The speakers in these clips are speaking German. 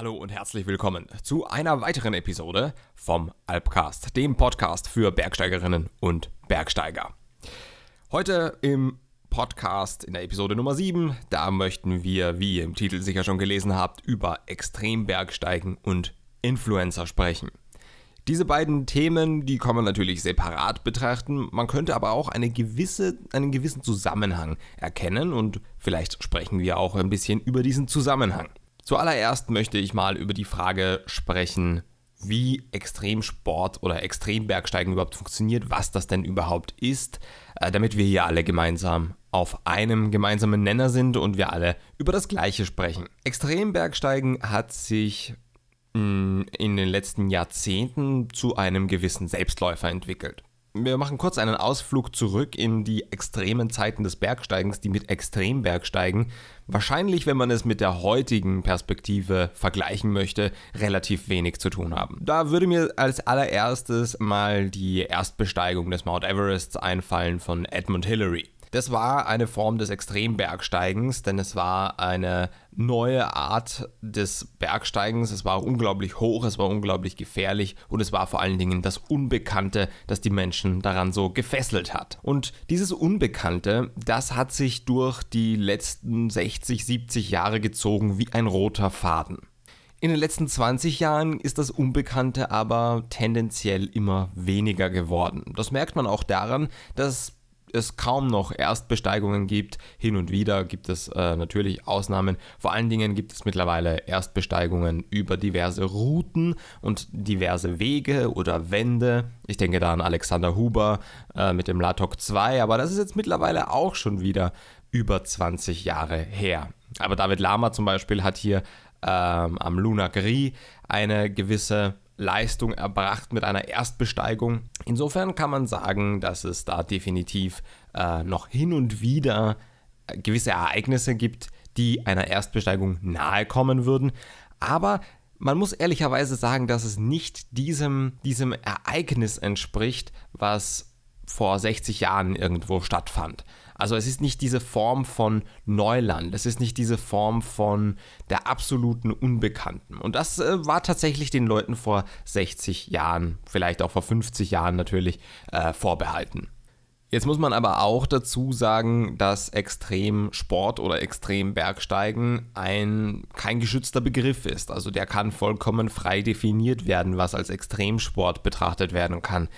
Hallo und herzlich willkommen zu einer weiteren Episode vom Alpcast, dem Podcast für Bergsteigerinnen und Bergsteiger. Heute im Podcast in der Episode Nummer 7, da möchten wir, wie ihr im Titel sicher schon gelesen habt, über Extrembergsteigen und Influencer sprechen. Diese beiden Themen, die kann man natürlich separat betrachten, man könnte aber auch eine gewisse, einen gewissen Zusammenhang erkennen und vielleicht sprechen wir auch ein bisschen über diesen Zusammenhang. Zuallererst möchte ich mal über die Frage sprechen, wie Extremsport oder Extrembergsteigen überhaupt funktioniert, was das denn überhaupt ist, äh, damit wir hier alle gemeinsam auf einem gemeinsamen Nenner sind und wir alle über das Gleiche sprechen. Extrembergsteigen hat sich mm, in den letzten Jahrzehnten zu einem gewissen Selbstläufer entwickelt. Wir machen kurz einen Ausflug zurück in die extremen Zeiten des Bergsteigens, die mit Extrembergsteigen wahrscheinlich, wenn man es mit der heutigen Perspektive vergleichen möchte, relativ wenig zu tun haben. Da würde mir als allererstes mal die Erstbesteigung des Mount Everest einfallen von Edmund Hillary. Das war eine Form des Extrembergsteigens, denn es war eine neue Art des Bergsteigens. Es war unglaublich hoch, es war unglaublich gefährlich und es war vor allen Dingen das Unbekannte, das die Menschen daran so gefesselt hat. Und dieses Unbekannte, das hat sich durch die letzten 60, 70 Jahre gezogen wie ein roter Faden. In den letzten 20 Jahren ist das Unbekannte aber tendenziell immer weniger geworden. Das merkt man auch daran, dass es kaum noch Erstbesteigungen gibt. Hin und wieder gibt es äh, natürlich Ausnahmen. Vor allen Dingen gibt es mittlerweile Erstbesteigungen über diverse Routen und diverse Wege oder Wände. Ich denke da an Alexander Huber äh, mit dem Latok 2, aber das ist jetzt mittlerweile auch schon wieder über 20 Jahre her. Aber David Lama zum Beispiel hat hier ähm, am Luna Gris eine gewisse Leistung erbracht mit einer Erstbesteigung. Insofern kann man sagen, dass es da definitiv äh, noch hin und wieder gewisse Ereignisse gibt, die einer Erstbesteigung nahe kommen würden. Aber man muss ehrlicherweise sagen, dass es nicht diesem, diesem Ereignis entspricht, was vor 60 Jahren irgendwo stattfand. Also es ist nicht diese Form von Neuland, es ist nicht diese Form von der absoluten Unbekannten. Und das äh, war tatsächlich den Leuten vor 60 Jahren, vielleicht auch vor 50 Jahren natürlich, äh, vorbehalten. Jetzt muss man aber auch dazu sagen, dass Extremsport oder Extrembergsteigen ein kein geschützter Begriff ist. Also der kann vollkommen frei definiert werden, was als Extremsport betrachtet werden kann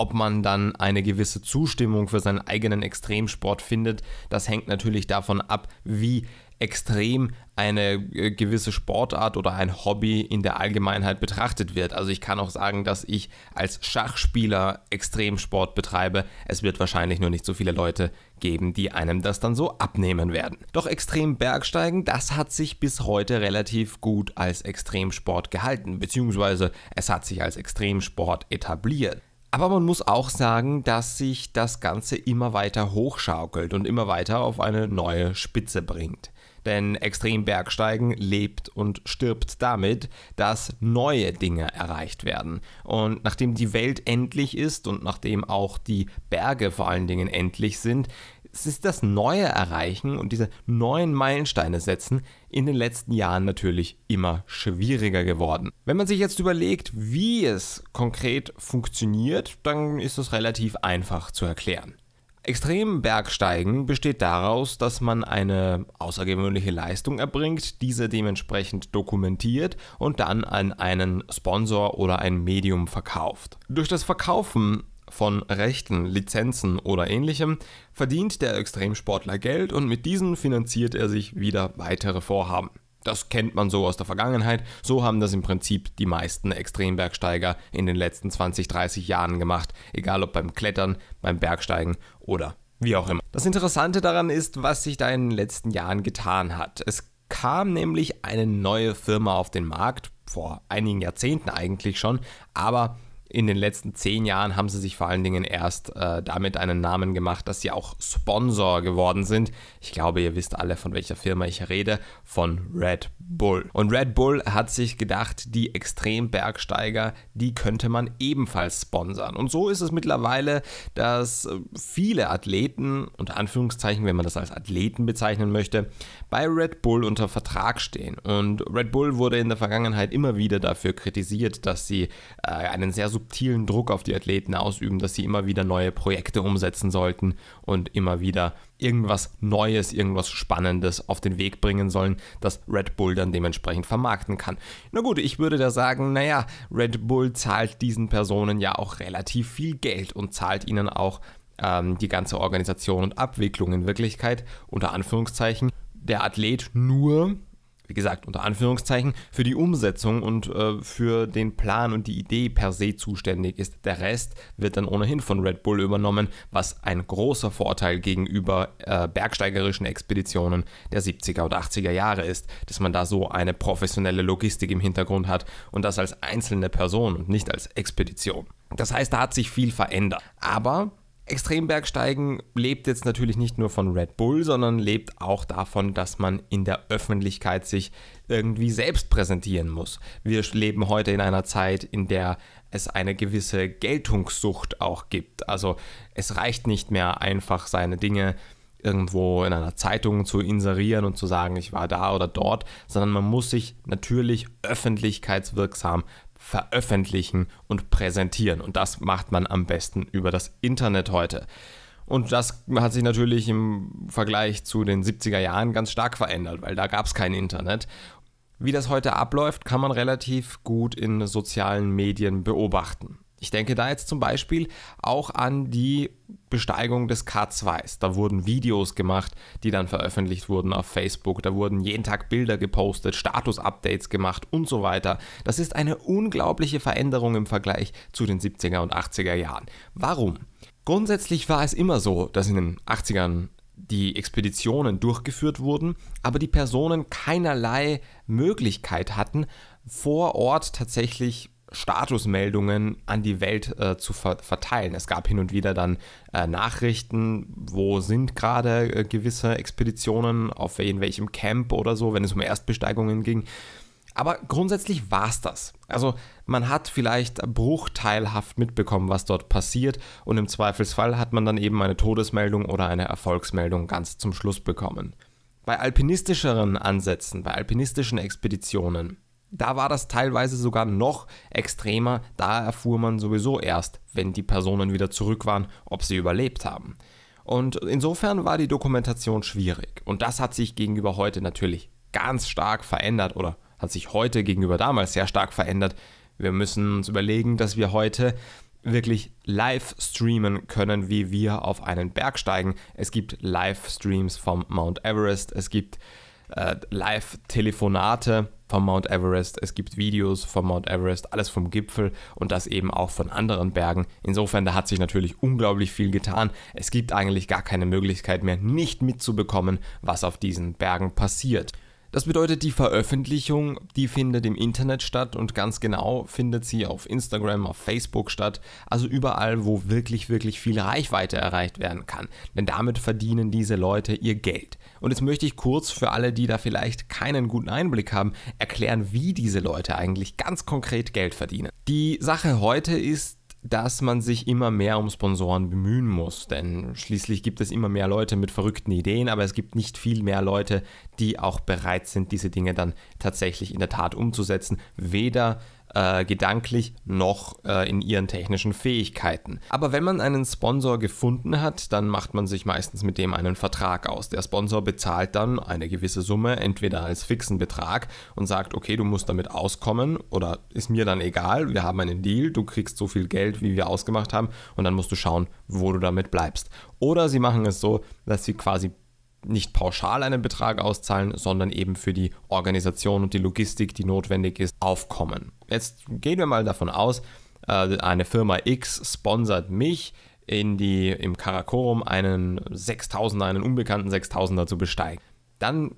ob man dann eine gewisse Zustimmung für seinen eigenen Extremsport findet, das hängt natürlich davon ab, wie extrem eine äh, gewisse Sportart oder ein Hobby in der Allgemeinheit betrachtet wird. Also ich kann auch sagen, dass ich als Schachspieler Extremsport betreibe. Es wird wahrscheinlich nur nicht so viele Leute geben, die einem das dann so abnehmen werden. Doch extrem Bergsteigen, das hat sich bis heute relativ gut als Extremsport gehalten, beziehungsweise es hat sich als Extremsport etabliert. Aber man muss auch sagen, dass sich das Ganze immer weiter hochschaukelt und immer weiter auf eine neue Spitze bringt. Denn Extrembergsteigen lebt und stirbt damit, dass neue Dinge erreicht werden. Und nachdem die Welt endlich ist und nachdem auch die Berge vor allen Dingen endlich sind, es ist das neue Erreichen und diese neuen Meilensteine setzen, in den letzten Jahren natürlich immer schwieriger geworden. Wenn man sich jetzt überlegt, wie es konkret funktioniert, dann ist das relativ einfach zu erklären. Extrem Bergsteigen besteht daraus, dass man eine außergewöhnliche Leistung erbringt, diese dementsprechend dokumentiert und dann an einen Sponsor oder ein Medium verkauft. Durch das Verkaufen von Rechten, Lizenzen oder ähnlichem verdient der Extremsportler Geld und mit diesen finanziert er sich wieder weitere Vorhaben. Das kennt man so aus der Vergangenheit, so haben das im Prinzip die meisten Extrembergsteiger in den letzten 20, 30 Jahren gemacht, egal ob beim Klettern, beim Bergsteigen oder wie auch immer. Das Interessante daran ist, was sich da in den letzten Jahren getan hat. Es kam nämlich eine neue Firma auf den Markt, vor einigen Jahrzehnten eigentlich schon, aber in den letzten zehn Jahren haben sie sich vor allen Dingen erst äh, damit einen Namen gemacht, dass sie auch Sponsor geworden sind. Ich glaube, ihr wisst alle, von welcher Firma ich rede, von Red Bull. Und Red Bull hat sich gedacht, die Extrembergsteiger, die könnte man ebenfalls sponsern. Und so ist es mittlerweile, dass äh, viele Athleten, unter Anführungszeichen, wenn man das als Athleten bezeichnen möchte, bei Red Bull unter Vertrag stehen. Und Red Bull wurde in der Vergangenheit immer wieder dafür kritisiert, dass sie äh, einen sehr subtilen Druck auf die Athleten ausüben, dass sie immer wieder neue Projekte umsetzen sollten und immer wieder irgendwas Neues, irgendwas Spannendes auf den Weg bringen sollen, das Red Bull dann dementsprechend vermarkten kann. Na gut, ich würde da sagen, naja, Red Bull zahlt diesen Personen ja auch relativ viel Geld und zahlt ihnen auch ähm, die ganze Organisation und Abwicklung in Wirklichkeit unter Anführungszeichen. Der Athlet nur wie gesagt, unter Anführungszeichen, für die Umsetzung und äh, für den Plan und die Idee per se zuständig ist. Der Rest wird dann ohnehin von Red Bull übernommen, was ein großer Vorteil gegenüber äh, bergsteigerischen Expeditionen der 70er oder 80er Jahre ist, dass man da so eine professionelle Logistik im Hintergrund hat und das als einzelne Person und nicht als Expedition. Das heißt, da hat sich viel verändert. Aber Extrembergsteigen lebt jetzt natürlich nicht nur von Red Bull, sondern lebt auch davon, dass man in der Öffentlichkeit sich irgendwie selbst präsentieren muss. Wir leben heute in einer Zeit, in der es eine gewisse Geltungssucht auch gibt. Also es reicht nicht mehr einfach seine Dinge irgendwo in einer Zeitung zu inserieren und zu sagen, ich war da oder dort, sondern man muss sich natürlich öffentlichkeitswirksam veröffentlichen und präsentieren. Und das macht man am besten über das Internet heute. Und das hat sich natürlich im Vergleich zu den 70er Jahren ganz stark verändert, weil da gab es kein Internet. Wie das heute abläuft, kann man relativ gut in sozialen Medien beobachten. Ich denke da jetzt zum Beispiel auch an die Besteigung des K2s. Da wurden Videos gemacht, die dann veröffentlicht wurden auf Facebook. Da wurden jeden Tag Bilder gepostet, Status-Updates gemacht und so weiter. Das ist eine unglaubliche Veränderung im Vergleich zu den 70er und 80er Jahren. Warum? Grundsätzlich war es immer so, dass in den 80ern die Expeditionen durchgeführt wurden, aber die Personen keinerlei Möglichkeit hatten, vor Ort tatsächlich Statusmeldungen an die Welt äh, zu ver verteilen. Es gab hin und wieder dann äh, Nachrichten, wo sind gerade äh, gewisse Expeditionen, auf in welchem Camp oder so, wenn es um Erstbesteigungen ging. Aber grundsätzlich war es das. Also man hat vielleicht bruchteilhaft mitbekommen, was dort passiert und im Zweifelsfall hat man dann eben eine Todesmeldung oder eine Erfolgsmeldung ganz zum Schluss bekommen. Bei alpinistischeren Ansätzen, bei alpinistischen Expeditionen da war das teilweise sogar noch extremer. Da erfuhr man sowieso erst, wenn die Personen wieder zurück waren, ob sie überlebt haben. Und insofern war die Dokumentation schwierig. Und das hat sich gegenüber heute natürlich ganz stark verändert oder hat sich heute gegenüber damals sehr stark verändert. Wir müssen uns überlegen, dass wir heute wirklich live streamen können, wie wir auf einen Berg steigen. Es gibt Livestreams vom Mount Everest, es gibt äh, Live-Telefonate vom Mount Everest, es gibt Videos vom Mount Everest, alles vom Gipfel und das eben auch von anderen Bergen. Insofern, da hat sich natürlich unglaublich viel getan. Es gibt eigentlich gar keine Möglichkeit mehr, nicht mitzubekommen, was auf diesen Bergen passiert. Das bedeutet, die Veröffentlichung, die findet im Internet statt und ganz genau findet sie auf Instagram, auf Facebook statt, also überall, wo wirklich, wirklich viel Reichweite erreicht werden kann. Denn damit verdienen diese Leute ihr Geld. Und jetzt möchte ich kurz für alle, die da vielleicht keinen guten Einblick haben, erklären, wie diese Leute eigentlich ganz konkret Geld verdienen. Die Sache heute ist, dass man sich immer mehr um Sponsoren bemühen muss, denn schließlich gibt es immer mehr Leute mit verrückten Ideen, aber es gibt nicht viel mehr Leute, die auch bereit sind, diese Dinge dann tatsächlich in der Tat umzusetzen, weder äh, gedanklich noch äh, in ihren technischen Fähigkeiten. Aber wenn man einen Sponsor gefunden hat, dann macht man sich meistens mit dem einen Vertrag aus. Der Sponsor bezahlt dann eine gewisse Summe, entweder als fixen Betrag und sagt, okay, du musst damit auskommen oder ist mir dann egal, wir haben einen Deal, du kriegst so viel Geld, wie wir ausgemacht haben und dann musst du schauen, wo du damit bleibst. Oder sie machen es so, dass sie quasi nicht pauschal einen Betrag auszahlen, sondern eben für die Organisation und die Logistik, die notwendig ist, aufkommen. Jetzt gehen wir mal davon aus, äh, eine Firma X sponsert mich in die, im Karakorum einen 6000er, einen unbekannten 6000er zu besteigen. Dann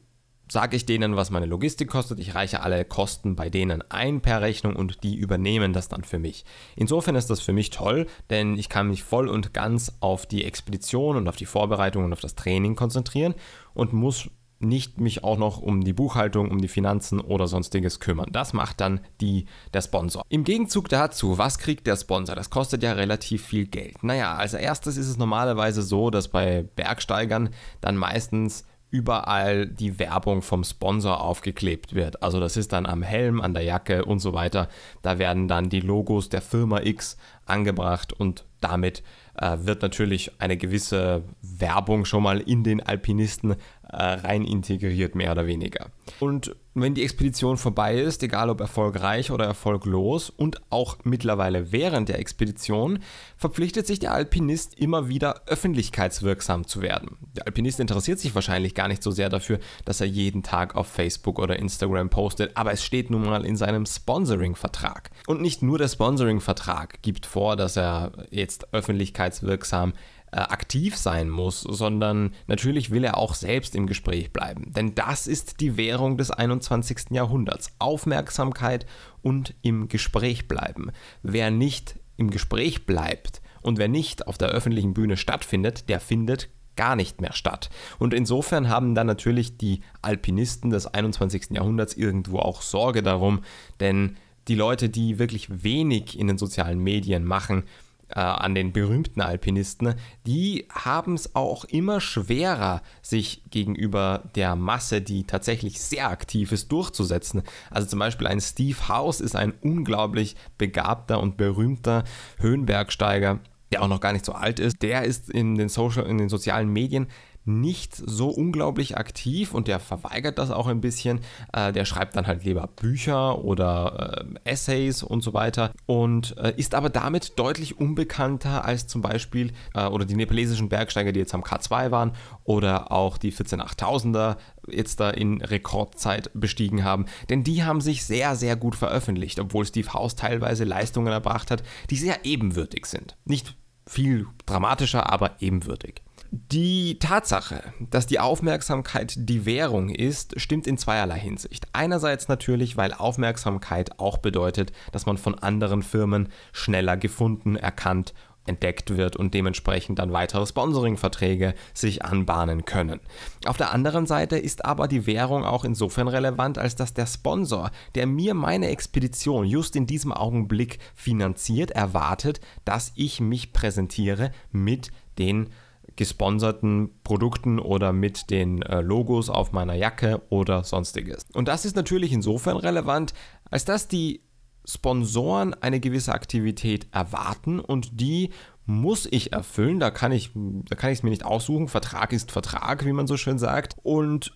sage ich denen, was meine Logistik kostet. Ich reiche alle Kosten bei denen ein per Rechnung und die übernehmen das dann für mich. Insofern ist das für mich toll, denn ich kann mich voll und ganz auf die Expedition und auf die Vorbereitung und auf das Training konzentrieren und muss nicht mich auch noch um die Buchhaltung, um die Finanzen oder sonstiges kümmern. Das macht dann die, der Sponsor. Im Gegenzug dazu, was kriegt der Sponsor? Das kostet ja relativ viel Geld. Naja, als erstes ist es normalerweise so, dass bei Bergsteigern dann meistens überall die Werbung vom Sponsor aufgeklebt wird. Also das ist dann am Helm, an der Jacke und so weiter. Da werden dann die Logos der Firma X angebracht und damit äh, wird natürlich eine gewisse Werbung schon mal in den Alpinisten äh, rein integriert, mehr oder weniger. Und wenn die Expedition vorbei ist, egal ob erfolgreich oder erfolglos und auch mittlerweile während der Expedition, verpflichtet sich der Alpinist immer wieder öffentlichkeitswirksam zu werden. Der Alpinist interessiert sich wahrscheinlich gar nicht so sehr dafür, dass er jeden Tag auf Facebook oder Instagram postet, aber es steht nun mal in seinem Sponsoring-Vertrag. Und nicht nur der Sponsoring-Vertrag gibt vor, dass er jetzt öffentlichkeitswirksam äh, aktiv sein muss, sondern natürlich will er auch selbst im Gespräch bleiben. Denn das ist die Währung des 21. Jahrhunderts. Aufmerksamkeit und im Gespräch bleiben. Wer nicht im Gespräch bleibt und wer nicht auf der öffentlichen Bühne stattfindet, der findet gar nicht mehr statt. Und insofern haben dann natürlich die Alpinisten des 21. Jahrhunderts irgendwo auch Sorge darum, denn die Leute, die wirklich wenig in den sozialen Medien machen, äh, an den berühmten Alpinisten, die haben es auch immer schwerer, sich gegenüber der Masse, die tatsächlich sehr aktiv ist, durchzusetzen. Also zum Beispiel ein Steve House ist ein unglaublich begabter und berühmter Höhenbergsteiger, der auch noch gar nicht so alt ist. Der ist in den, Social, in den sozialen Medien nicht so unglaublich aktiv und der verweigert das auch ein bisschen. Äh, der schreibt dann halt lieber Bücher oder äh, Essays und so weiter und äh, ist aber damit deutlich unbekannter als zum Beispiel äh, oder die nepalesischen Bergsteiger, die jetzt am K2 waren oder auch die 14800er jetzt da in Rekordzeit bestiegen haben. Denn die haben sich sehr, sehr gut veröffentlicht, obwohl Steve House teilweise Leistungen erbracht hat, die sehr ebenwürdig sind. Nicht viel dramatischer, aber ebenwürdig. Die Tatsache, dass die Aufmerksamkeit die Währung ist, stimmt in zweierlei Hinsicht. Einerseits natürlich, weil Aufmerksamkeit auch bedeutet, dass man von anderen Firmen schneller gefunden, erkannt entdeckt wird und dementsprechend dann weitere Sponsoring-Verträge sich anbahnen können. Auf der anderen Seite ist aber die Währung auch insofern relevant, als dass der Sponsor, der mir meine Expedition just in diesem Augenblick finanziert, erwartet, dass ich mich präsentiere mit den gesponserten Produkten oder mit den äh, Logos auf meiner Jacke oder sonstiges. Und das ist natürlich insofern relevant, als dass die Sponsoren eine gewisse Aktivität erwarten und die muss ich erfüllen, da kann ich da kann ich es mir nicht aussuchen, Vertrag ist Vertrag, wie man so schön sagt und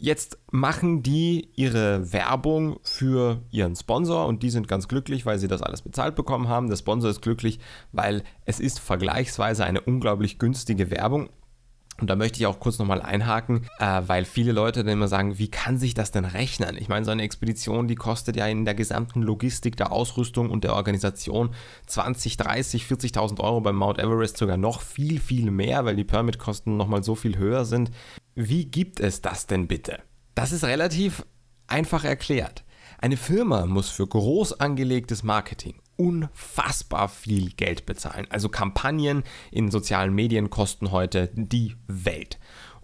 Jetzt machen die ihre Werbung für ihren Sponsor und die sind ganz glücklich, weil sie das alles bezahlt bekommen haben. Der Sponsor ist glücklich, weil es ist vergleichsweise eine unglaublich günstige Werbung. Und da möchte ich auch kurz nochmal einhaken, äh, weil viele Leute dann immer sagen, wie kann sich das denn rechnen? Ich meine, so eine Expedition, die kostet ja in der gesamten Logistik, der Ausrüstung und der Organisation 20, 30, 40.000 Euro beim Mount Everest sogar noch viel, viel mehr, weil die Permitkosten nochmal so viel höher sind. Wie gibt es das denn bitte? Das ist relativ einfach erklärt. Eine Firma muss für groß angelegtes Marketing unfassbar viel Geld bezahlen. Also Kampagnen in sozialen Medien kosten heute die Welt.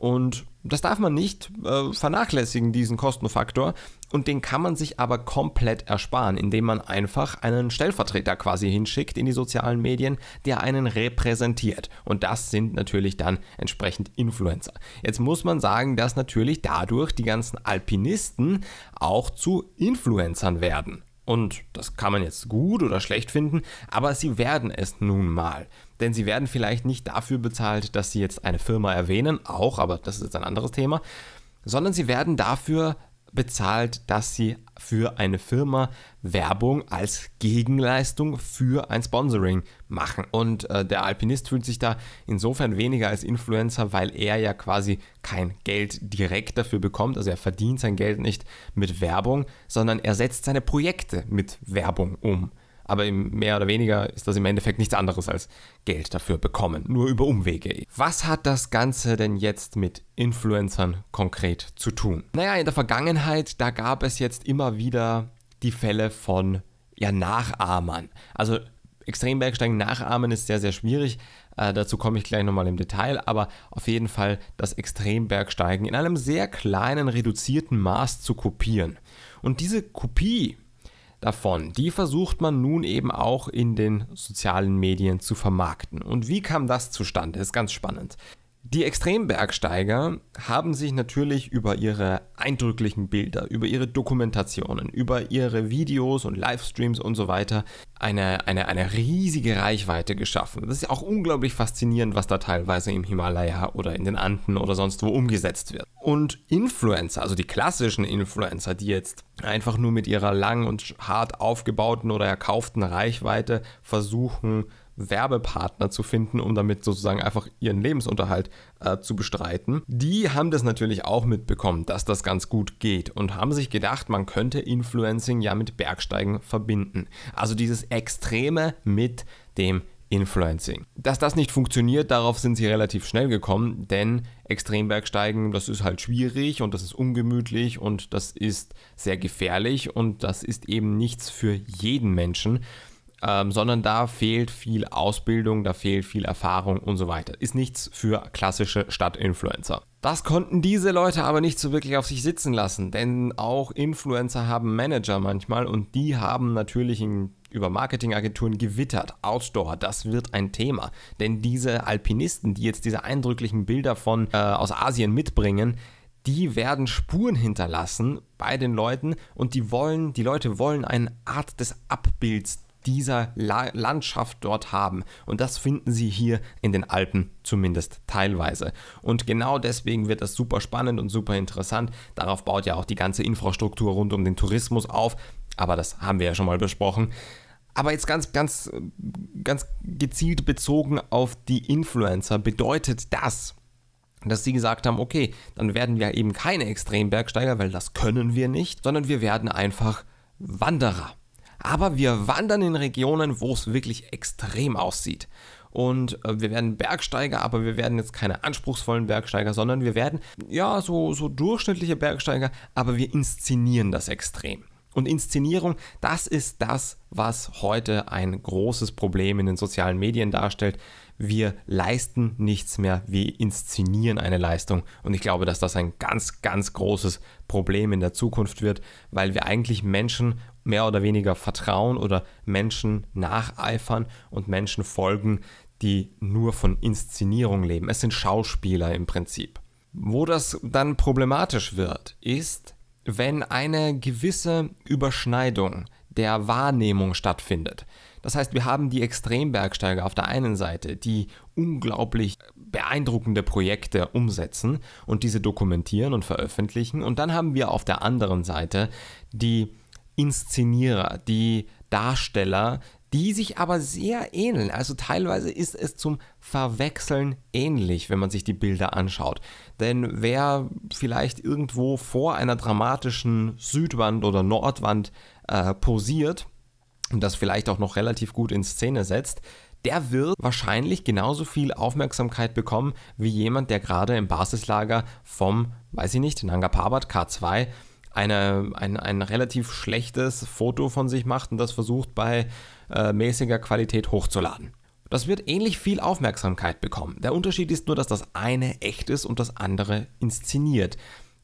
Und das darf man nicht äh, vernachlässigen, diesen Kostenfaktor. Und den kann man sich aber komplett ersparen, indem man einfach einen Stellvertreter quasi hinschickt in die sozialen Medien, der einen repräsentiert. Und das sind natürlich dann entsprechend Influencer. Jetzt muss man sagen, dass natürlich dadurch die ganzen Alpinisten auch zu Influencern werden. Und das kann man jetzt gut oder schlecht finden, aber sie werden es nun mal denn sie werden vielleicht nicht dafür bezahlt, dass sie jetzt eine Firma erwähnen, auch, aber das ist jetzt ein anderes Thema, sondern sie werden dafür bezahlt, dass sie für eine Firma Werbung als Gegenleistung für ein Sponsoring machen. Und äh, der Alpinist fühlt sich da insofern weniger als Influencer, weil er ja quasi kein Geld direkt dafür bekommt. Also er verdient sein Geld nicht mit Werbung, sondern er setzt seine Projekte mit Werbung um aber mehr oder weniger ist das im Endeffekt nichts anderes als Geld dafür bekommen, nur über Umwege. Was hat das Ganze denn jetzt mit Influencern konkret zu tun? Naja, in der Vergangenheit, da gab es jetzt immer wieder die Fälle von ja, Nachahmern. Also Extrembergsteigen nachahmen ist sehr, sehr schwierig. Äh, dazu komme ich gleich nochmal im Detail, aber auf jeden Fall das Extrembergsteigen in einem sehr kleinen, reduzierten Maß zu kopieren. Und diese Kopie, davon. Die versucht man nun eben auch in den sozialen Medien zu vermarkten. Und wie kam das zustande? Ist ganz spannend. Die Extrembergsteiger haben sich natürlich über ihre eindrücklichen Bilder, über ihre Dokumentationen, über ihre Videos und Livestreams und so weiter eine, eine, eine riesige Reichweite geschaffen. Das ist auch unglaublich faszinierend, was da teilweise im Himalaya oder in den Anden oder sonst wo umgesetzt wird. Und Influencer, also die klassischen Influencer, die jetzt einfach nur mit ihrer lang und hart aufgebauten oder erkauften Reichweite versuchen, Werbepartner zu finden, um damit sozusagen einfach ihren Lebensunterhalt äh, zu bestreiten. Die haben das natürlich auch mitbekommen, dass das ganz gut geht und haben sich gedacht, man könnte Influencing ja mit Bergsteigen verbinden. Also dieses Extreme mit dem Influencing. Dass das nicht funktioniert, darauf sind sie relativ schnell gekommen, denn Extrembergsteigen, das ist halt schwierig und das ist ungemütlich und das ist sehr gefährlich und das ist eben nichts für jeden Menschen ähm, sondern da fehlt viel Ausbildung, da fehlt viel Erfahrung und so weiter. Ist nichts für klassische Stadtinfluencer. Das konnten diese Leute aber nicht so wirklich auf sich sitzen lassen, denn auch Influencer haben Manager manchmal und die haben natürlich in, über Marketingagenturen gewittert. Outdoor, das wird ein Thema. Denn diese Alpinisten, die jetzt diese eindrücklichen Bilder von äh, aus Asien mitbringen, die werden Spuren hinterlassen bei den Leuten und die wollen, die Leute wollen eine Art des Abbilds dieser La Landschaft dort haben. Und das finden Sie hier in den Alpen zumindest teilweise. Und genau deswegen wird das super spannend und super interessant. Darauf baut ja auch die ganze Infrastruktur rund um den Tourismus auf. Aber das haben wir ja schon mal besprochen. Aber jetzt ganz, ganz, ganz gezielt bezogen auf die Influencer bedeutet das, dass sie gesagt haben, okay, dann werden wir eben keine Extrembergsteiger, weil das können wir nicht, sondern wir werden einfach Wanderer aber wir wandern in Regionen, wo es wirklich extrem aussieht. Und äh, wir werden Bergsteiger, aber wir werden jetzt keine anspruchsvollen Bergsteiger, sondern wir werden ja so, so durchschnittliche Bergsteiger, aber wir inszenieren das extrem und Inszenierung, das ist das, was heute ein großes Problem in den sozialen Medien darstellt. Wir leisten nichts mehr, wir inszenieren eine Leistung. Und ich glaube, dass das ein ganz, ganz großes Problem in der Zukunft wird, weil wir eigentlich Menschen mehr oder weniger vertrauen oder Menschen nacheifern und Menschen folgen, die nur von Inszenierung leben. Es sind Schauspieler im Prinzip. Wo das dann problematisch wird, ist, wenn eine gewisse Überschneidung der Wahrnehmung stattfindet. Das heißt, wir haben die Extrembergsteiger auf der einen Seite, die unglaublich beeindruckende Projekte umsetzen und diese dokumentieren und veröffentlichen. Und dann haben wir auf der anderen Seite die Inszenierer, die Darsteller, die sich aber sehr ähneln. Also teilweise ist es zum Verwechseln ähnlich, wenn man sich die Bilder anschaut. Denn wer vielleicht irgendwo vor einer dramatischen Südwand oder Nordwand äh, posiert und das vielleicht auch noch relativ gut in Szene setzt, der wird wahrscheinlich genauso viel Aufmerksamkeit bekommen wie jemand, der gerade im Basislager vom, weiß ich nicht, Nanga Parbat K2 eine, ein, ein relativ schlechtes Foto von sich macht und das versucht bei äh, mäßiger Qualität hochzuladen. Das wird ähnlich viel Aufmerksamkeit bekommen. Der Unterschied ist nur, dass das eine echt ist und das andere inszeniert.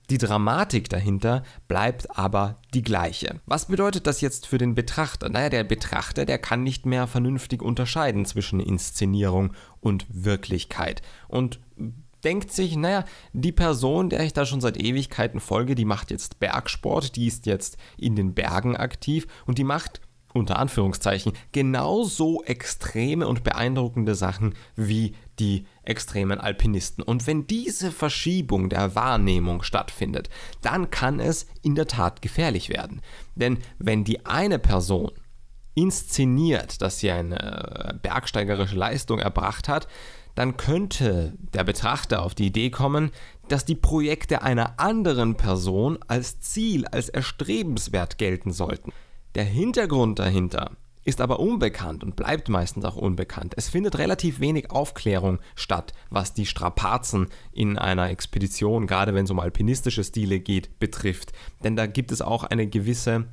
Die Dramatik dahinter bleibt aber die gleiche. Was bedeutet das jetzt für den Betrachter? Naja, der Betrachter, der kann nicht mehr vernünftig unterscheiden zwischen Inszenierung und Wirklichkeit. Und denkt sich, naja, die Person, der ich da schon seit Ewigkeiten folge, die macht jetzt Bergsport, die ist jetzt in den Bergen aktiv und die macht unter Anführungszeichen genauso extreme und beeindruckende Sachen wie die extremen Alpinisten. Und wenn diese Verschiebung der Wahrnehmung stattfindet, dann kann es in der Tat gefährlich werden. Denn wenn die eine Person inszeniert, dass sie eine äh, bergsteigerische Leistung erbracht hat, dann könnte der Betrachter auf die Idee kommen, dass die Projekte einer anderen Person als Ziel, als erstrebenswert gelten sollten. Der Hintergrund dahinter ist aber unbekannt und bleibt meistens auch unbekannt. Es findet relativ wenig Aufklärung statt, was die Strapazen in einer Expedition, gerade wenn es um alpinistische Stile geht, betrifft. Denn da gibt es auch eine gewisse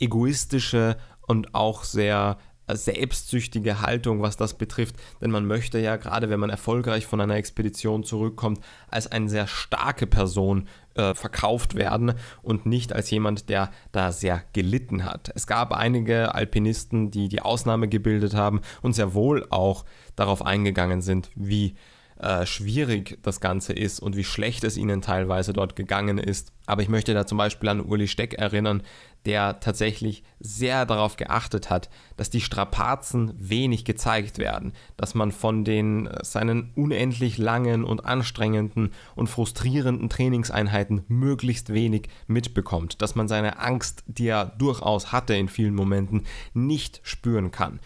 egoistische und auch sehr äh, selbstsüchtige Haltung, was das betrifft, denn man möchte ja gerade, wenn man erfolgreich von einer Expedition zurückkommt, als eine sehr starke Person äh, verkauft werden und nicht als jemand, der da sehr gelitten hat. Es gab einige Alpinisten, die die Ausnahme gebildet haben und sehr wohl auch darauf eingegangen sind, wie äh, schwierig das Ganze ist und wie schlecht es ihnen teilweise dort gegangen ist. Aber ich möchte da zum Beispiel an Uli Steck erinnern, der tatsächlich sehr darauf geachtet hat, dass die Strapazen wenig gezeigt werden, dass man von den äh, seinen unendlich langen und anstrengenden und frustrierenden Trainingseinheiten möglichst wenig mitbekommt, dass man seine Angst, die er durchaus hatte in vielen Momenten, nicht spüren kann.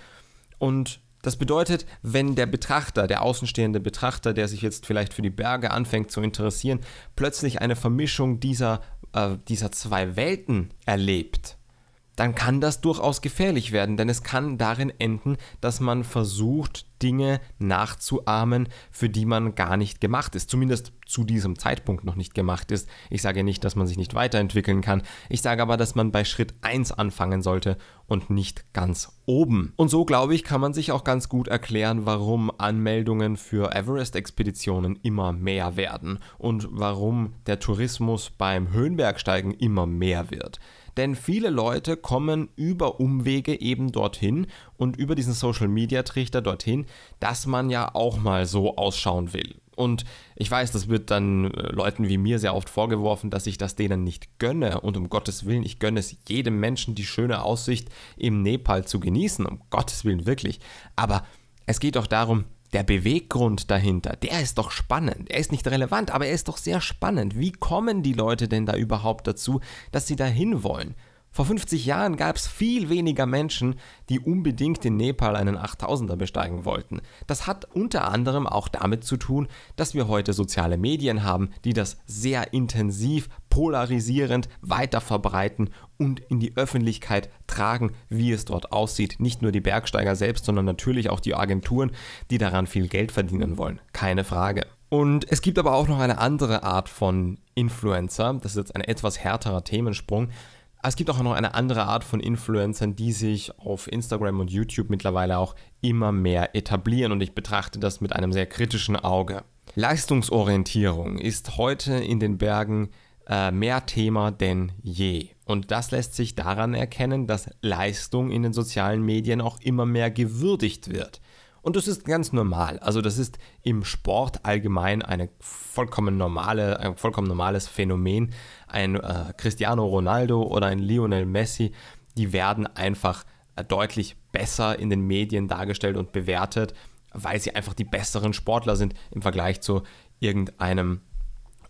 Und das bedeutet, wenn der Betrachter, der außenstehende Betrachter, der sich jetzt vielleicht für die Berge anfängt zu interessieren, plötzlich eine Vermischung dieser, äh, dieser zwei Welten erlebt, dann kann das durchaus gefährlich werden, denn es kann darin enden, dass man versucht, Dinge nachzuahmen, für die man gar nicht gemacht ist, zumindest zu diesem Zeitpunkt noch nicht gemacht ist. Ich sage nicht, dass man sich nicht weiterentwickeln kann, ich sage aber, dass man bei Schritt 1 anfangen sollte und nicht ganz oben. Und so, glaube ich, kann man sich auch ganz gut erklären, warum Anmeldungen für Everest-Expeditionen immer mehr werden und warum der Tourismus beim Höhenbergsteigen immer mehr wird denn viele Leute kommen über Umwege eben dorthin und über diesen Social-Media-Trichter dorthin, dass man ja auch mal so ausschauen will. Und ich weiß, das wird dann äh, Leuten wie mir sehr oft vorgeworfen, dass ich das denen nicht gönne. Und um Gottes Willen, ich gönne es jedem Menschen, die schöne Aussicht im Nepal zu genießen. Um Gottes Willen, wirklich. Aber es geht doch darum, der Beweggrund dahinter, der ist doch spannend. Er ist nicht relevant, aber er ist doch sehr spannend. Wie kommen die Leute denn da überhaupt dazu, dass sie dahin wollen? Vor 50 Jahren gab es viel weniger Menschen, die unbedingt in Nepal einen 8000er besteigen wollten. Das hat unter anderem auch damit zu tun, dass wir heute soziale Medien haben, die das sehr intensiv, polarisierend weiter verbreiten und in die Öffentlichkeit tragen, wie es dort aussieht. Nicht nur die Bergsteiger selbst, sondern natürlich auch die Agenturen, die daran viel Geld verdienen wollen. Keine Frage. Und es gibt aber auch noch eine andere Art von Influencer. Das ist jetzt ein etwas härterer Themensprung es gibt auch noch eine andere Art von Influencern, die sich auf Instagram und YouTube mittlerweile auch immer mehr etablieren und ich betrachte das mit einem sehr kritischen Auge. Leistungsorientierung ist heute in den Bergen äh, mehr Thema denn je. Und das lässt sich daran erkennen, dass Leistung in den sozialen Medien auch immer mehr gewürdigt wird. Und das ist ganz normal. Also das ist im Sport allgemein eine vollkommen normale, ein vollkommen normales Phänomen ein äh, Cristiano Ronaldo oder ein Lionel Messi, die werden einfach äh, deutlich besser in den Medien dargestellt und bewertet, weil sie einfach die besseren Sportler sind im Vergleich zu irgendeinem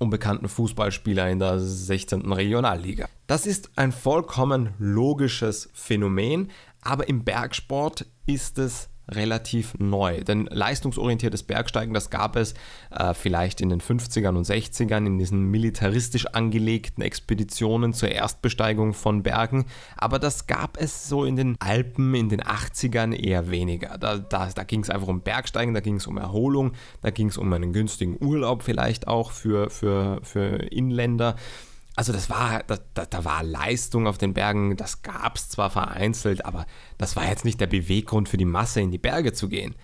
unbekannten Fußballspieler in der 16. Regionalliga. Das ist ein vollkommen logisches Phänomen, aber im Bergsport ist es relativ neu. Denn leistungsorientiertes Bergsteigen, das gab es äh, vielleicht in den 50ern und 60ern in diesen militaristisch angelegten Expeditionen zur Erstbesteigung von Bergen. Aber das gab es so in den Alpen in den 80ern eher weniger. Da, da, da ging es einfach um Bergsteigen, da ging es um Erholung, da ging es um einen günstigen Urlaub vielleicht auch für, für, für Inländer also das war, da, da, da, war Leistung auf den Bergen, das gab es zwar vereinzelt, aber das war jetzt nicht der Beweggrund für die Masse, in die Berge zu gehen.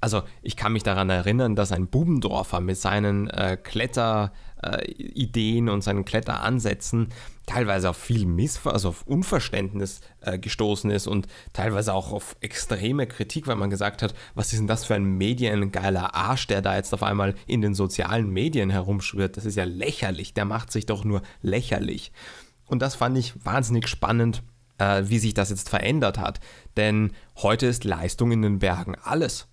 Also ich kann mich daran erinnern, dass ein Bubendorfer mit seinen äh, Kletter- äh, Ideen und seinen Kletteransätzen teilweise auf viel Missver also auf Unverständnis äh, gestoßen ist und teilweise auch auf extreme Kritik, weil man gesagt hat, was ist denn das für ein mediengeiler Arsch, der da jetzt auf einmal in den sozialen Medien herumschwirrt? Das ist ja lächerlich, der macht sich doch nur lächerlich. Und das fand ich wahnsinnig spannend, äh, wie sich das jetzt verändert hat. Denn heute ist Leistung in den Bergen alles.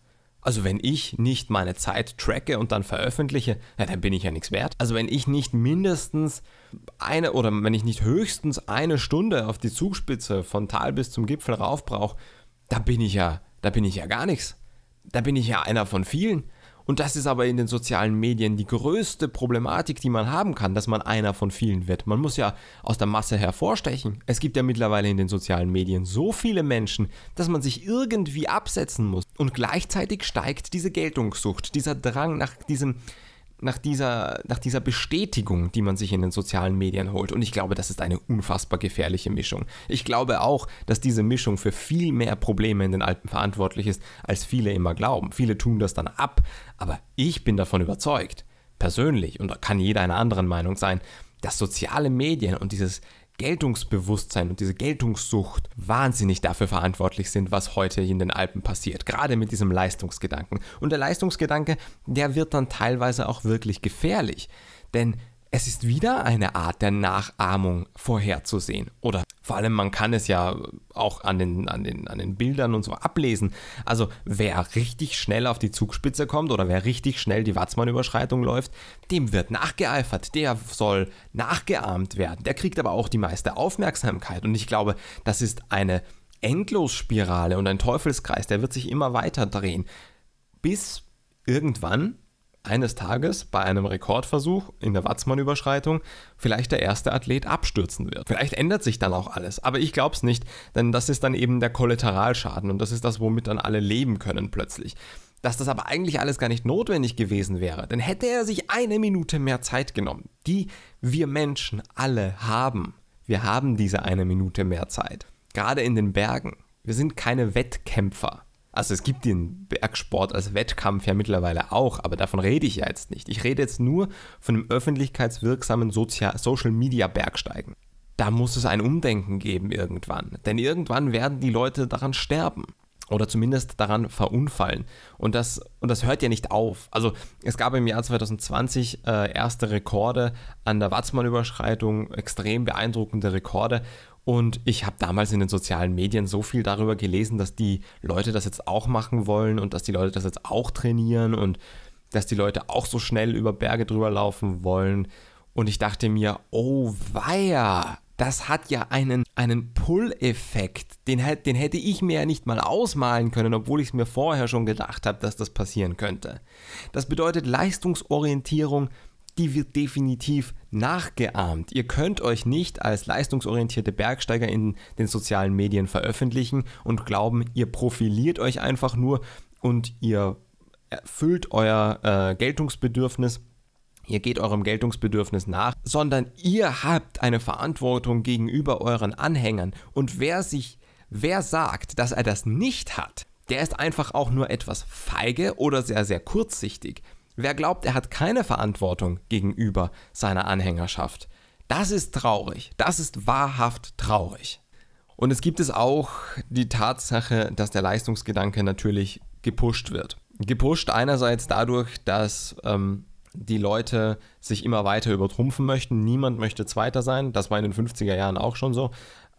Also wenn ich nicht meine Zeit tracke und dann veröffentliche, ja, dann bin ich ja nichts wert. Also wenn ich nicht mindestens eine oder wenn ich nicht höchstens eine Stunde auf die Zugspitze von Tal bis zum Gipfel rauf brauche, da bin ich ja, da bin ich ja gar nichts. Da bin ich ja einer von vielen. Und das ist aber in den sozialen Medien die größte Problematik, die man haben kann, dass man einer von vielen wird. Man muss ja aus der Masse hervorstechen. Es gibt ja mittlerweile in den sozialen Medien so viele Menschen, dass man sich irgendwie absetzen muss. Und gleichzeitig steigt diese Geltungssucht, dieser Drang nach diesem nach dieser, nach dieser Bestätigung, die man sich in den sozialen Medien holt. Und ich glaube, das ist eine unfassbar gefährliche Mischung. Ich glaube auch, dass diese Mischung für viel mehr Probleme in den Alpen verantwortlich ist, als viele immer glauben. Viele tun das dann ab, aber ich bin davon überzeugt, persönlich, und da kann jeder einer anderen Meinung sein, dass soziale Medien und dieses, Geltungsbewusstsein und diese Geltungssucht wahnsinnig dafür verantwortlich sind, was heute in den Alpen passiert. Gerade mit diesem Leistungsgedanken. Und der Leistungsgedanke, der wird dann teilweise auch wirklich gefährlich. Denn es ist wieder eine Art der Nachahmung vorherzusehen oder vor allem, man kann es ja auch an den, an, den, an den Bildern und so ablesen. Also, wer richtig schnell auf die Zugspitze kommt oder wer richtig schnell die Watzmann-Überschreitung läuft, dem wird nachgeeifert. Der soll nachgeahmt werden. Der kriegt aber auch die meiste Aufmerksamkeit. Und ich glaube, das ist eine Endlosspirale und ein Teufelskreis. Der wird sich immer weiter drehen, bis irgendwann eines Tages bei einem Rekordversuch in der Watzmann-Überschreitung vielleicht der erste Athlet abstürzen wird. Vielleicht ändert sich dann auch alles, aber ich glaube es nicht, denn das ist dann eben der Kollateralschaden und das ist das, womit dann alle leben können plötzlich. Dass das aber eigentlich alles gar nicht notwendig gewesen wäre, denn hätte er sich eine Minute mehr Zeit genommen, die wir Menschen alle haben. Wir haben diese eine Minute mehr Zeit. Gerade in den Bergen. Wir sind keine Wettkämpfer. Also es gibt den Bergsport als Wettkampf ja mittlerweile auch, aber davon rede ich ja jetzt nicht. Ich rede jetzt nur von dem öffentlichkeitswirksamen Social Media Bergsteigen. Da muss es ein Umdenken geben irgendwann, denn irgendwann werden die Leute daran sterben oder zumindest daran verunfallen. Und das, und das hört ja nicht auf. Also es gab im Jahr 2020 äh, erste Rekorde an der Watzmann-Überschreitung, extrem beeindruckende Rekorde und ich habe damals in den sozialen Medien so viel darüber gelesen, dass die Leute das jetzt auch machen wollen und dass die Leute das jetzt auch trainieren und dass die Leute auch so schnell über Berge drüber laufen wollen. Und ich dachte mir, oh weia, das hat ja einen, einen Pull-Effekt. Den, den hätte ich mir ja nicht mal ausmalen können, obwohl ich es mir vorher schon gedacht habe, dass das passieren könnte. Das bedeutet, Leistungsorientierung die wird definitiv nachgeahmt. Ihr könnt euch nicht als leistungsorientierte Bergsteiger in den sozialen Medien veröffentlichen und glauben, ihr profiliert euch einfach nur und ihr erfüllt euer äh, Geltungsbedürfnis. Ihr geht eurem Geltungsbedürfnis nach, sondern ihr habt eine Verantwortung gegenüber euren Anhängern. Und wer sich, wer sagt, dass er das nicht hat, der ist einfach auch nur etwas feige oder sehr, sehr kurzsichtig. Wer glaubt, er hat keine Verantwortung gegenüber seiner Anhängerschaft, das ist traurig, das ist wahrhaft traurig. Und es gibt es auch die Tatsache, dass der Leistungsgedanke natürlich gepusht wird. Gepusht einerseits dadurch, dass ähm, die Leute sich immer weiter übertrumpfen möchten. Niemand möchte Zweiter sein. Das war in den 50er Jahren auch schon so.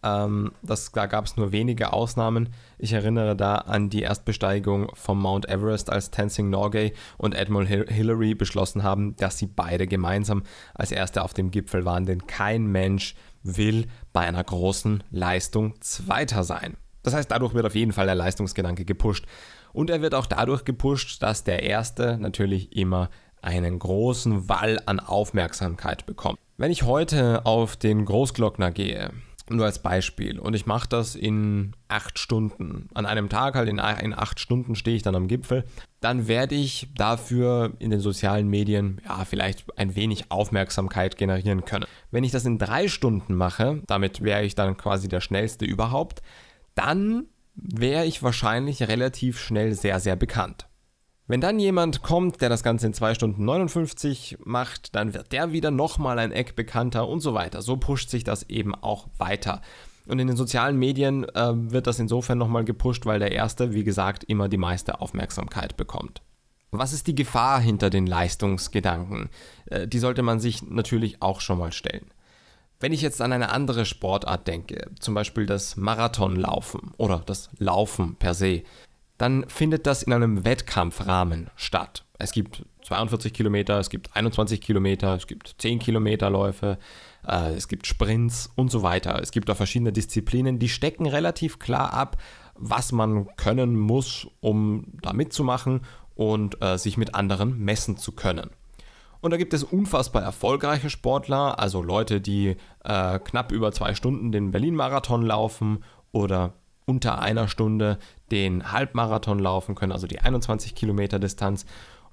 Ähm, das, da gab es nur wenige Ausnahmen. Ich erinnere da an die Erstbesteigung vom Mount Everest, als Tenzing Norgay und Admiral Hillary beschlossen haben, dass sie beide gemeinsam als Erste auf dem Gipfel waren, denn kein Mensch will bei einer großen Leistung Zweiter sein. Das heißt, dadurch wird auf jeden Fall der Leistungsgedanke gepusht. Und er wird auch dadurch gepusht, dass der Erste natürlich immer einen großen Wall an Aufmerksamkeit bekommt. Wenn ich heute auf den Großglockner gehe, nur als Beispiel. Und ich mache das in acht Stunden. An einem Tag, halt in, in acht Stunden stehe ich dann am Gipfel. Dann werde ich dafür in den sozialen Medien ja vielleicht ein wenig Aufmerksamkeit generieren können. Wenn ich das in drei Stunden mache, damit wäre ich dann quasi der schnellste überhaupt, dann wäre ich wahrscheinlich relativ schnell sehr, sehr bekannt. Wenn dann jemand kommt, der das Ganze in 2 Stunden 59 macht, dann wird der wieder nochmal ein Eck bekannter und so weiter. So pusht sich das eben auch weiter. Und in den sozialen Medien äh, wird das insofern nochmal gepusht, weil der Erste, wie gesagt, immer die meiste Aufmerksamkeit bekommt. Was ist die Gefahr hinter den Leistungsgedanken? Äh, die sollte man sich natürlich auch schon mal stellen. Wenn ich jetzt an eine andere Sportart denke, zum Beispiel das Marathonlaufen oder das Laufen per se, dann findet das in einem Wettkampfrahmen statt. Es gibt 42 Kilometer, es gibt 21 Kilometer, es gibt 10 Kilometerläufe, äh, es gibt Sprints und so weiter. Es gibt da verschiedene Disziplinen, die stecken relativ klar ab, was man können muss, um da mitzumachen und äh, sich mit anderen messen zu können. Und da gibt es unfassbar erfolgreiche Sportler, also Leute, die äh, knapp über zwei Stunden den Berlin-Marathon laufen oder unter einer Stunde den Halbmarathon laufen können, also die 21 Kilometer Distanz.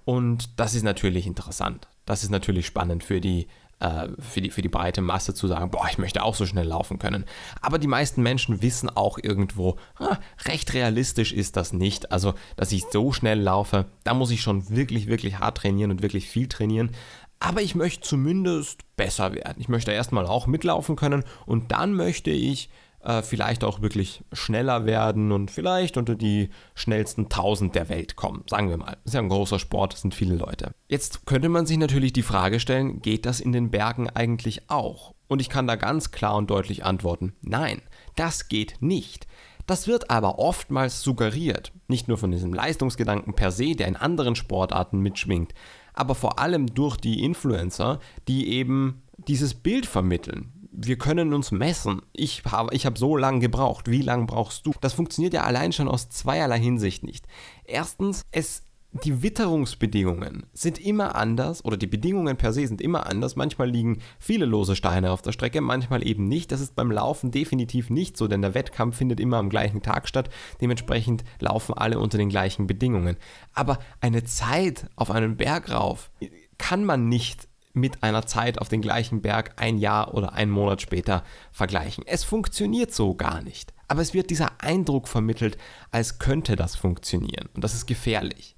Und das ist natürlich interessant. Das ist natürlich spannend für die, äh, für, die, für die breite Masse zu sagen, boah, ich möchte auch so schnell laufen können. Aber die meisten Menschen wissen auch irgendwo, ah, recht realistisch ist das nicht. Also, dass ich so schnell laufe, da muss ich schon wirklich, wirklich hart trainieren und wirklich viel trainieren. Aber ich möchte zumindest besser werden. Ich möchte erstmal auch mitlaufen können und dann möchte ich äh, vielleicht auch wirklich schneller werden und vielleicht unter die schnellsten 1000 der Welt kommen. Sagen wir mal. Ist ja ein großer Sport, sind viele Leute. Jetzt könnte man sich natürlich die Frage stellen, geht das in den Bergen eigentlich auch? Und ich kann da ganz klar und deutlich antworten, nein, das geht nicht. Das wird aber oftmals suggeriert, nicht nur von diesem Leistungsgedanken per se, der in anderen Sportarten mitschwingt, aber vor allem durch die Influencer, die eben dieses Bild vermitteln wir können uns messen. Ich habe ich hab so lange gebraucht. Wie lange brauchst du? Das funktioniert ja allein schon aus zweierlei Hinsicht nicht. Erstens, es die Witterungsbedingungen sind immer anders oder die Bedingungen per se sind immer anders. Manchmal liegen viele lose Steine auf der Strecke, manchmal eben nicht. Das ist beim Laufen definitiv nicht so, denn der Wettkampf findet immer am gleichen Tag statt. Dementsprechend laufen alle unter den gleichen Bedingungen. Aber eine Zeit auf einem Berg rauf kann man nicht mit einer Zeit auf den gleichen Berg ein Jahr oder einen Monat später vergleichen. Es funktioniert so gar nicht. Aber es wird dieser Eindruck vermittelt, als könnte das funktionieren. Und das ist gefährlich.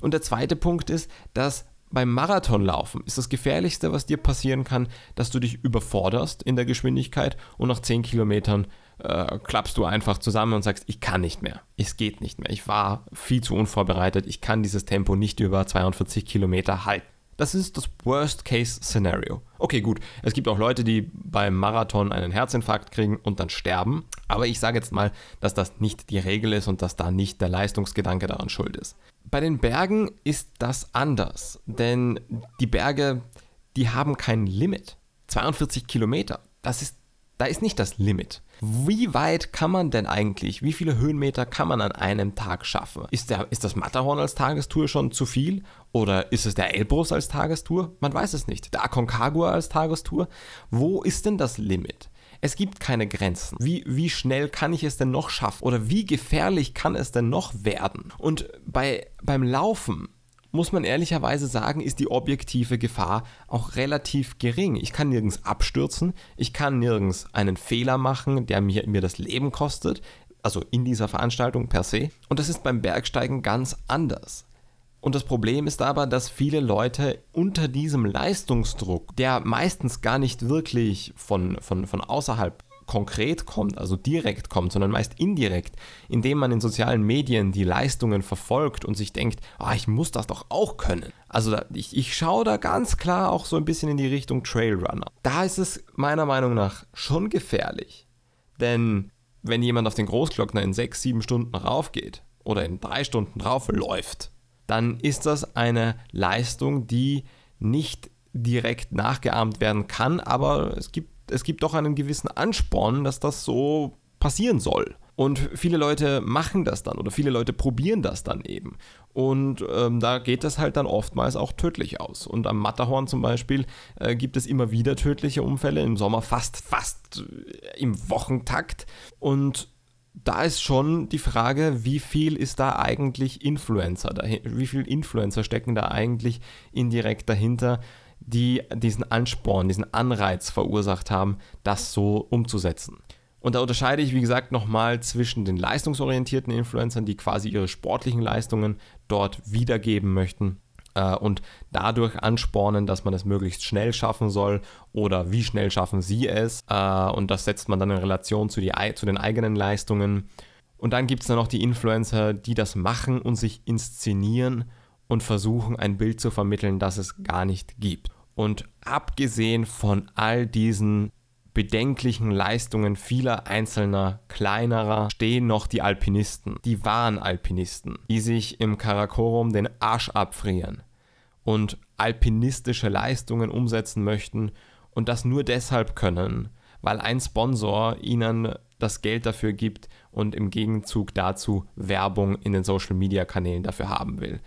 Und der zweite Punkt ist, dass beim Marathonlaufen ist das Gefährlichste, was dir passieren kann, dass du dich überforderst in der Geschwindigkeit und nach 10 Kilometern äh, klappst du einfach zusammen und sagst, ich kann nicht mehr, es geht nicht mehr, ich war viel zu unvorbereitet, ich kann dieses Tempo nicht über 42 Kilometer halten. Das ist das Worst-Case-Szenario. Okay, gut, es gibt auch Leute, die beim Marathon einen Herzinfarkt kriegen und dann sterben. Aber ich sage jetzt mal, dass das nicht die Regel ist und dass da nicht der Leistungsgedanke daran schuld ist. Bei den Bergen ist das anders, denn die Berge, die haben kein Limit. 42 Kilometer, das ist da ist nicht das Limit. Wie weit kann man denn eigentlich, wie viele Höhenmeter kann man an einem Tag schaffen? Ist, der, ist das Matterhorn als Tagestour schon zu viel? Oder ist es der Elbrus als Tagestour? Man weiß es nicht. Der Aconcagua als Tagestour? Wo ist denn das Limit? Es gibt keine Grenzen. Wie, wie schnell kann ich es denn noch schaffen? Oder wie gefährlich kann es denn noch werden? Und bei, beim Laufen muss man ehrlicherweise sagen, ist die objektive Gefahr auch relativ gering. Ich kann nirgends abstürzen, ich kann nirgends einen Fehler machen, der mir, mir das Leben kostet, also in dieser Veranstaltung per se. Und das ist beim Bergsteigen ganz anders. Und das Problem ist aber, dass viele Leute unter diesem Leistungsdruck, der meistens gar nicht wirklich von, von, von außerhalb konkret kommt, also direkt kommt, sondern meist indirekt, indem man in sozialen Medien die Leistungen verfolgt und sich denkt, ah, ich muss das doch auch können. Also da, ich, ich schaue da ganz klar auch so ein bisschen in die Richtung Trailrunner. Da ist es meiner Meinung nach schon gefährlich, denn wenn jemand auf den Großglockner in sechs, sieben Stunden raufgeht oder in drei Stunden raufläuft, dann ist das eine Leistung, die nicht direkt nachgeahmt werden kann, aber es gibt es gibt doch einen gewissen Ansporn, dass das so passieren soll. Und viele Leute machen das dann oder viele Leute probieren das dann eben. Und ähm, da geht das halt dann oftmals auch tödlich aus. Und am Matterhorn zum Beispiel äh, gibt es immer wieder tödliche Unfälle, im Sommer fast, fast äh, im Wochentakt. Und da ist schon die Frage, wie viel ist da eigentlich Influencer, wie viel Influencer stecken da eigentlich indirekt dahinter, die diesen Ansporn, diesen Anreiz verursacht haben, das so umzusetzen. Und da unterscheide ich, wie gesagt, nochmal zwischen den leistungsorientierten Influencern, die quasi ihre sportlichen Leistungen dort wiedergeben möchten äh, und dadurch anspornen, dass man es möglichst schnell schaffen soll oder wie schnell schaffen sie es. Äh, und das setzt man dann in Relation zu, die, zu den eigenen Leistungen. Und dann gibt es dann noch die Influencer, die das machen und sich inszenieren und versuchen ein Bild zu vermitteln, das es gar nicht gibt. Und abgesehen von all diesen bedenklichen Leistungen vieler einzelner kleinerer stehen noch die Alpinisten, die wahren Alpinisten, die sich im Karakorum den Arsch abfrieren und alpinistische Leistungen umsetzen möchten und das nur deshalb können, weil ein Sponsor ihnen das Geld dafür gibt und im Gegenzug dazu Werbung in den Social-Media-Kanälen dafür haben will.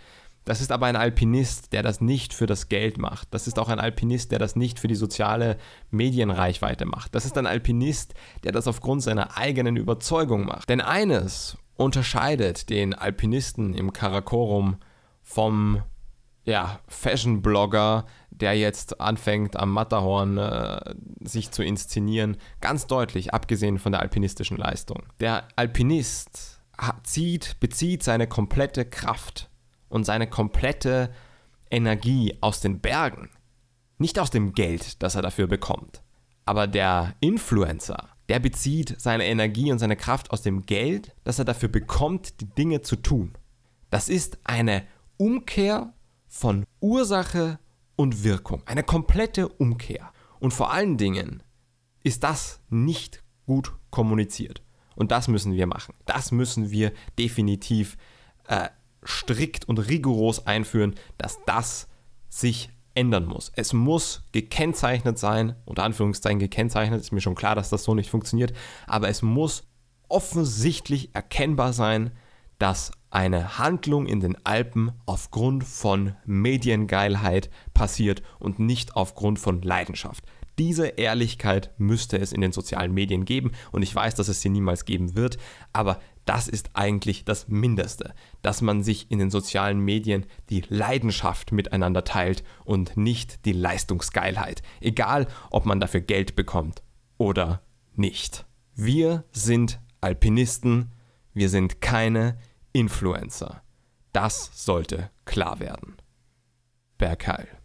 Das ist aber ein Alpinist, der das nicht für das Geld macht. Das ist auch ein Alpinist, der das nicht für die soziale Medienreichweite macht. Das ist ein Alpinist, der das aufgrund seiner eigenen Überzeugung macht. Denn eines unterscheidet den Alpinisten im Karakorum vom ja, Fashion-Blogger, der jetzt anfängt, am Matterhorn äh, sich zu inszenieren, ganz deutlich, abgesehen von der alpinistischen Leistung. Der Alpinist zieht, bezieht seine komplette Kraft und seine komplette Energie aus den Bergen, nicht aus dem Geld, das er dafür bekommt. Aber der Influencer, der bezieht seine Energie und seine Kraft aus dem Geld, das er dafür bekommt, die Dinge zu tun. Das ist eine Umkehr von Ursache und Wirkung, eine komplette Umkehr. Und vor allen Dingen ist das nicht gut kommuniziert. Und das müssen wir machen. Das müssen wir definitiv äh, strikt und rigoros einführen, dass das sich ändern muss. Es muss gekennzeichnet sein, unter Anführungszeichen gekennzeichnet, ist mir schon klar, dass das so nicht funktioniert, aber es muss offensichtlich erkennbar sein, dass eine Handlung in den Alpen aufgrund von Mediengeilheit passiert und nicht aufgrund von Leidenschaft. Diese Ehrlichkeit müsste es in den sozialen Medien geben und ich weiß, dass es sie niemals geben wird, aber das ist eigentlich das Mindeste, dass man sich in den sozialen Medien die Leidenschaft miteinander teilt und nicht die Leistungsgeilheit, egal ob man dafür Geld bekommt oder nicht. Wir sind Alpinisten, wir sind keine Influencer. Das sollte klar werden. Bergheil.